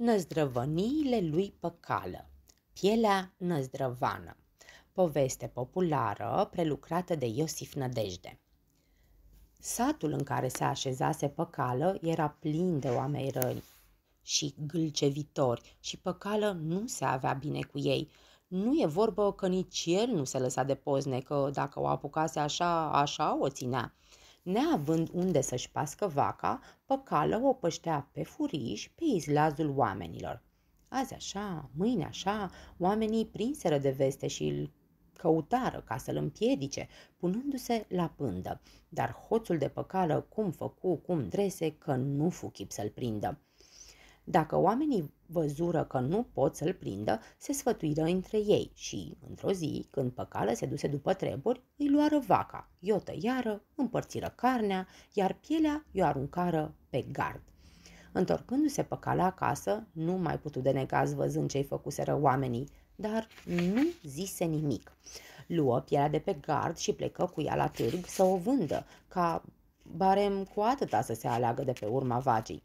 Năzdrăvăniile lui Păcală Pielea năzdrăvană Poveste populară prelucrată de Iosif Nădejde Satul în care se așezase Păcală era plin de oameni răi și gâlcevitori și Păcală nu se avea bine cu ei. Nu e vorbă că nici el nu se lăsa de pozne, că dacă o apucase așa, așa o ținea. Neavând unde să-și pască vaca, păcală o păștea pe furiș pe izlazul oamenilor. Azi așa, mâine așa, oamenii prinseră de veste și îl căutară ca să-l împiedice, punându-se la pândă. Dar hoțul de păcală cum făcu, cum drese, că nu fu chip să-l prindă. Dacă oamenii văzură că nu pot să-l prindă, se sfătuiră între ei și, într-o zi, când păcală se duse după treburi, îi luară vaca, i-o tăiară, împărțiră carnea, iar pielea i-o aruncară pe gard. Întorcându-se păcala acasă, nu mai putu de negaz văzând ce-i făcuseră oamenii, dar nu zise nimic. Luă pielea de pe gard și plecă cu ea la târg să o vândă, ca barem cu atâta să se aleagă de pe urma vagii.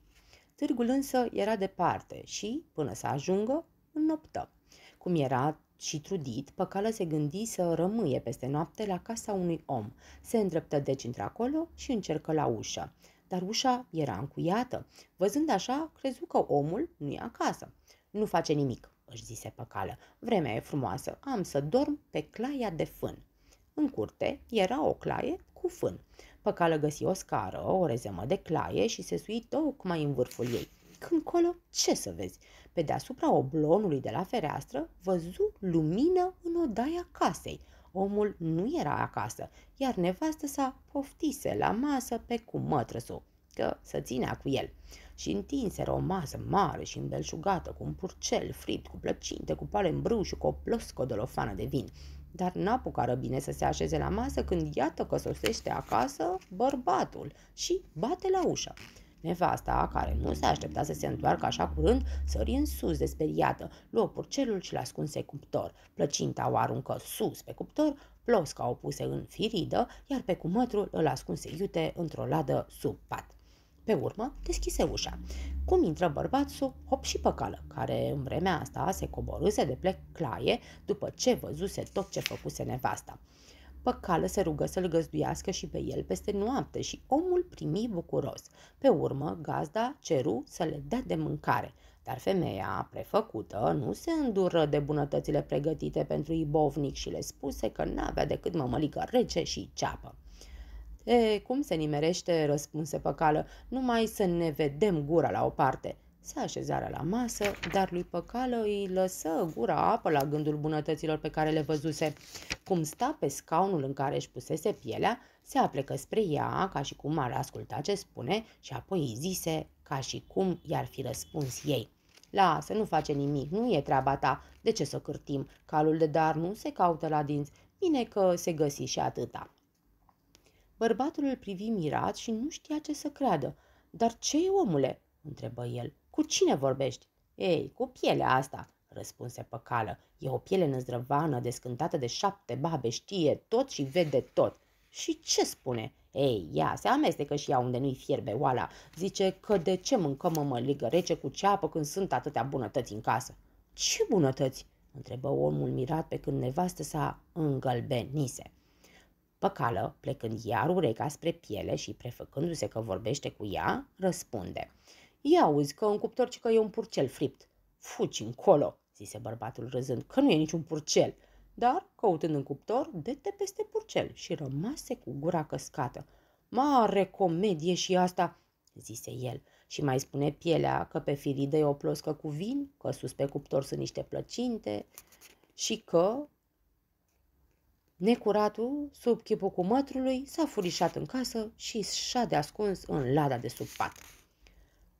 Târgul însă era departe și, până să ajungă, înnoptă. Cum era și trudit, Păcală se gândi să rămâie peste noapte la casa unui om. Se îndreptă deci într-acolo și încercă la ușă. Dar ușa era încuiată. Văzând așa, crezu că omul nu e acasă. Nu face nimic, își zise Păcală. Vremea e frumoasă, am să dorm pe claia de fân. În curte era o claie cu fân. Păcală găsi o scară, o rezemă de claie și se sui tocmai în vârful ei. Când colo, ce să vezi? Pe deasupra oblonului de la fereastră văzu lumină în odaia casei. Omul nu era acasă, iar nevastă sa poftise la masă pe cum mătrăsul, că să ținea cu el. Și întinseră o masă mare și îmbelșugată, cu un purcel fript, cu plăcinte, cu pale în brâu și cu o ploscodolofană de vin. Dar n-apucară bine să se așeze la masă când iată că sosește acasă bărbatul și bate la ușă. Nevasta, care nu se aștepta să se întoarcă așa curând, sări în sus de speriată, luă purcelul și l-ascunse cuptor. Plăcinta o aruncă sus pe cuptor, plosca o puse în firidă, iar pe cumătrul îl ascunse iute într-o ladă sub pat. Pe urmă, deschise ușa. Cum intră bărbatul, hop și păcală, care în vremea asta se coboruse de claie după ce văzuse tot ce făcuse nevasta. Păcală se rugă să-l găzduiască și pe el peste noapte și omul primi bucuros. Pe urmă, gazda ceru să le dea de mâncare, dar femeia, prefăcută, nu se îndură de bunătățile pregătite pentru ibovnic și le spuse că n-avea decât mămăligă rece și ceapă. E, cum se nimerește, răspunse Păcală, numai să ne vedem gura la o parte. Se așezară la masă, dar lui Păcală îi lăsă gura apă la gândul bunătăților pe care le văzuse. Cum sta pe scaunul în care își pusese pielea, se aplecă spre ea ca și cum ar asculta ce spune și apoi îi zise ca și cum i-ar fi răspuns ei. Lasă, nu face nimic, nu e treaba ta. De ce să cârtim? Calul de dar nu se caută la dinți. Bine că se găsi și atâta. Bărbatul îl privi mirat și nu știa ce să creadă. Dar ce e omule?" întrebă el. Cu cine vorbești?" Ei, cu pielea asta," răspunse păcală. E o piele năzdrăvană, descântată de șapte babe, știe tot și vede tot. Și ce spune?" Ei, ea se amestecă și ea unde nu-i fierbe oala. Zice că de ce mâncăm mămăligă rece cu ceapă când sunt atâtea bunătăți în casă?" Ce bunătăți?" întrebă omul mirat pe când nevastă sa îngălbenise. Păcală, plecând iar ureca spre piele și prefăcându-se că vorbește cu ea, răspunde. Ia auzi că în cuptor și că e un purcel fript. Fuci încolo, zise bărbatul râzând, că nu e niciun purcel. Dar, căutând în cuptor, dete peste purcel și rămase cu gura căscată. Mare comedie și asta, zise el, și mai spune pielea că pe firidă e o ploscă cu vin, că sus pe cuptor sunt niște plăcinte și că Necuratul, sub chipul cu mătrului, s-a furișat în casă și s a de ascuns în lada de sub pat.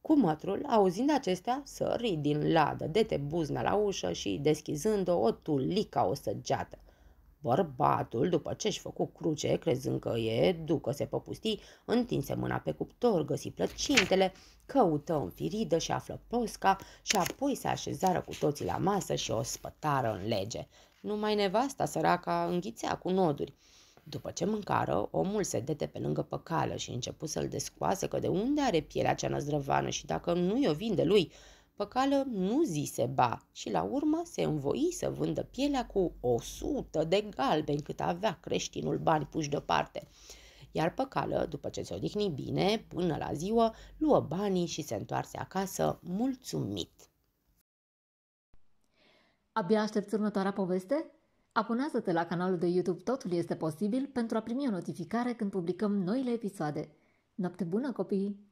Cu mătrul, auzind acestea, sări din ladă, dete buzna la ușă și, deschizând-o, o tulica o săgeată – Bărbatul, după ce își făcu cruce, crezând că e, ducă se păpusti, întinse mâna pe cuptor, găsi plăcintele, căută în firidă și află posca și apoi se așezară cu toții la masă și o spătară în lege. Numai nevasta săraca înghițea cu noduri. După ce mâncară, omul se dete pe lângă păcală și începu să-l descoase că de unde are pielea cea năzdrăvană și dacă nu-i o vinde lui, Păcală nu zise ba și la urmă se învoi să vândă pielea cu o sută de galbeni cât avea creștinul bani puși deoparte. Iar Păcală, după ce se odihni bine, până la ziua, luă banii și se întoarse acasă mulțumit. Abia aștepți următoarea poveste? Abonează-te la canalul de YouTube Totul este posibil pentru a primi o notificare când publicăm noile episoade. Noapte bună, copii!